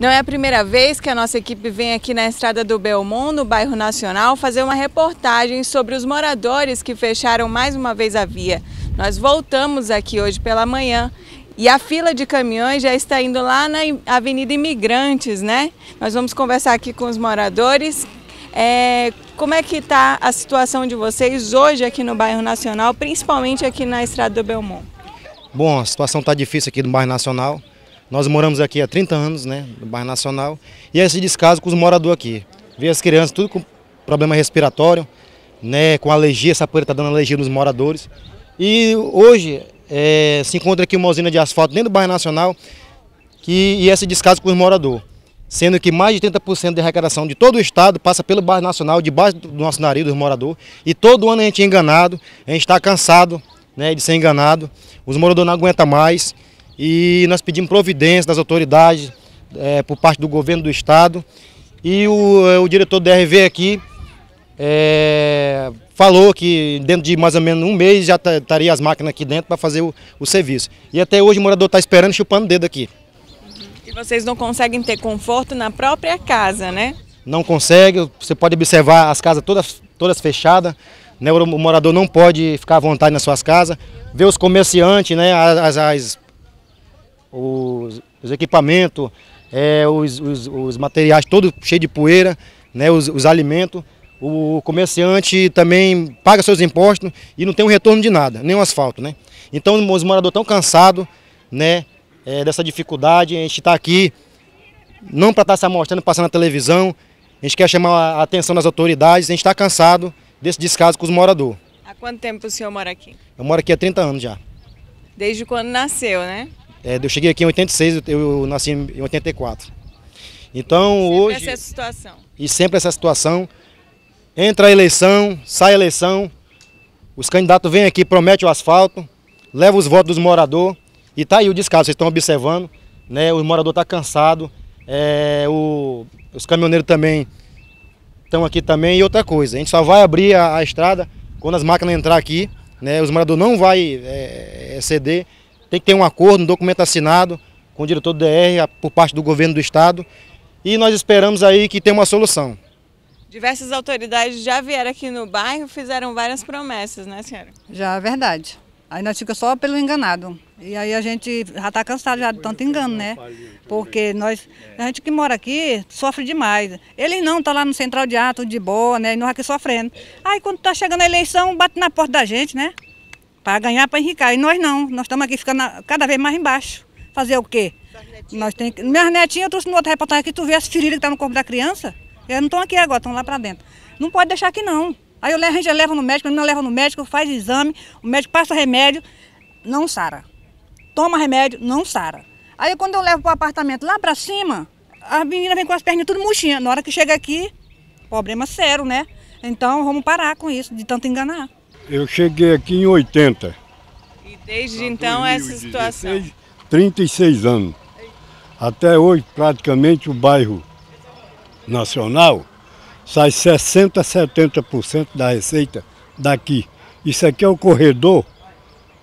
Não é a primeira vez que a nossa equipe vem aqui na Estrada do Belmont, no bairro Nacional, fazer uma reportagem sobre os moradores que fecharam mais uma vez a via. Nós voltamos aqui hoje pela manhã e a fila de caminhões já está indo lá na Avenida Imigrantes, né? Nós vamos conversar aqui com os moradores. É, como é que está a situação de vocês hoje aqui no bairro Nacional, principalmente aqui na Estrada do Belmont? Bom, a situação está difícil aqui no bairro Nacional nós moramos aqui há 30 anos, né, no bairro Nacional, e é esse descaso com os moradores aqui. Vê as crianças tudo com problema respiratório, né, com alergia, essa poeira está dando alergia nos moradores. E hoje é, se encontra aqui uma usina de asfalto dentro do bairro Nacional que, e esse descaso com os moradores. Sendo que mais de 30% da arrecadação de todo o estado passa pelo bairro Nacional, debaixo do nosso nariz, dos moradores. E todo ano a gente é enganado, a gente está cansado né, de ser enganado. Os moradores não aguentam mais e nós pedimos providência das autoridades é, por parte do governo do estado. E o, eh, o diretor do DRV aqui é, falou que dentro de mais ou menos um mês já estaria as máquinas aqui dentro para fazer o, o, serviço. E até hoje o morador está esperando chupando o dedo aqui. Uhum. E vocês não conseguem ter conforto na própria casa, né? Não consegue, você pode observar as casas todas, todas fechadas, né? o morador não pode ficar à vontade nas suas casas, ver os comerciantes, né? as, as os, os equipamentos, é, os, os, os, materiais todos cheios de poeira, né, os, os alimentos. O comerciante também paga seus impostos e não tem um retorno de nada, nem um asfalto. Né? Então os moradores estão cansados né, é, dessa dificuldade. A gente está aqui não para estar tá se amostrando, passando na televisão. A gente quer chamar a atenção das autoridades. A gente está cansado desse descaso com os moradores. Há quanto tempo o senhor mora aqui? Eu moro aqui há 30 anos já. Desde quando nasceu, né? É, eu cheguei aqui em 86, eu, nasci em 84. Então sempre hoje. Essa é situação. E sempre essa situação. Entra a eleição, sai a eleição, os candidatos vêm aqui, prometem o asfalto, levam os votos dos moradores e tá aí o descaso, vocês estão observando, né? O morador está cansado, é, o, os caminhoneiros também estão aqui também e outra coisa, a gente só vai abrir a, a estrada quando as máquinas entrar aqui, né? Os moradores não vai é, é ceder tem que ter um acordo, um documento assinado com o diretor do DR, por parte do governo do estado. E nós esperamos aí que tenha uma solução. Diversas autoridades já vieram aqui no bairro, fizeram várias promessas, né, senhora? Já é verdade. Aí nós ficamos só pelo enganado. E aí a gente já está cansado já de tanto engano, né? Porque nós, a gente que mora aqui sofre demais. Ele não está lá no Central de Ato de boa, né? E nós aqui sofrendo. Aí quando está chegando a eleição, bate na porta da gente, né? Para ganhar, para enriquecer E nós não, nós estamos aqui ficando cada vez mais embaixo. Fazer o quê? Nós tem que... Minhas netinhas, eu trouxe no outro reportagem que tu vê as feridas que estão tá no corpo da criança. Elas não estão aqui agora, estão lá para dentro. Não pode deixar aqui não. Aí eu levo, a gente leva no médico, a menina leva no médico, faz exame, o médico passa remédio, não sara. Toma remédio, não sara. Aí quando eu levo para o apartamento lá para cima, a menina vem com as pernas tudo mochinha Na hora que chega aqui, problema sério, né? Então vamos parar com isso, de tanto enganar. Eu cheguei aqui em 80. E desde então essa situação? 36 anos. Até hoje, praticamente, o bairro nacional sai 60, 70% da receita daqui. Isso aqui é o corredor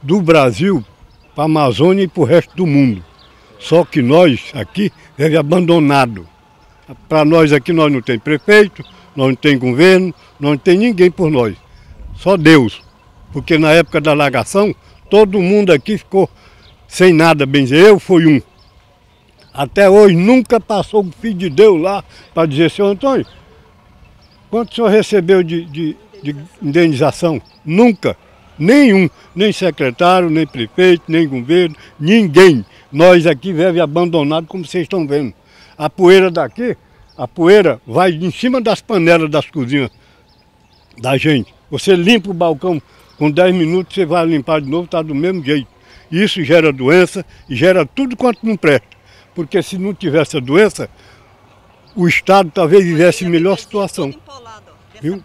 do Brasil para a Amazônia e para o resto do mundo. Só que nós aqui é abandonado. Para nós aqui nós não tem prefeito, nós não tem governo, nós não tem ninguém por nós só Deus. Porque na época da lagação, todo mundo aqui ficou sem nada, benzer. Eu fui um. Até hoje nunca passou o filho de Deus lá para dizer, senhor Antônio, quanto o senhor recebeu de, de, de indenização? Nunca. Nenhum, nem secretário, nem prefeito, nem governo, ninguém. Nós aqui vive abandonado, como vocês estão vendo. A poeira daqui, a poeira vai em cima das panelas das cozinhas da gente. Você limpa o balcão com 10 minutos, você vai limpar de novo, está do mesmo jeito. Isso gera doença e gera tudo quanto não presta. Porque se não tivesse a doença, o Estado talvez vivesse em melhor situação. Viu?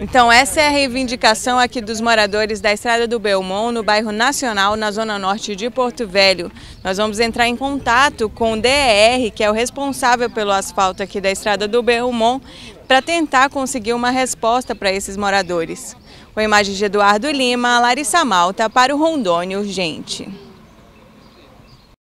Então essa é a reivindicação aqui dos moradores da Estrada do Belmont, no bairro Nacional, na zona norte de Porto Velho. Nós vamos entrar em contato com o DER, que é o responsável pelo asfalto aqui da Estrada do Belmont, para tentar conseguir uma resposta para esses moradores. Com imagens de Eduardo Lima, Larissa Malta para o Rondônia Urgente.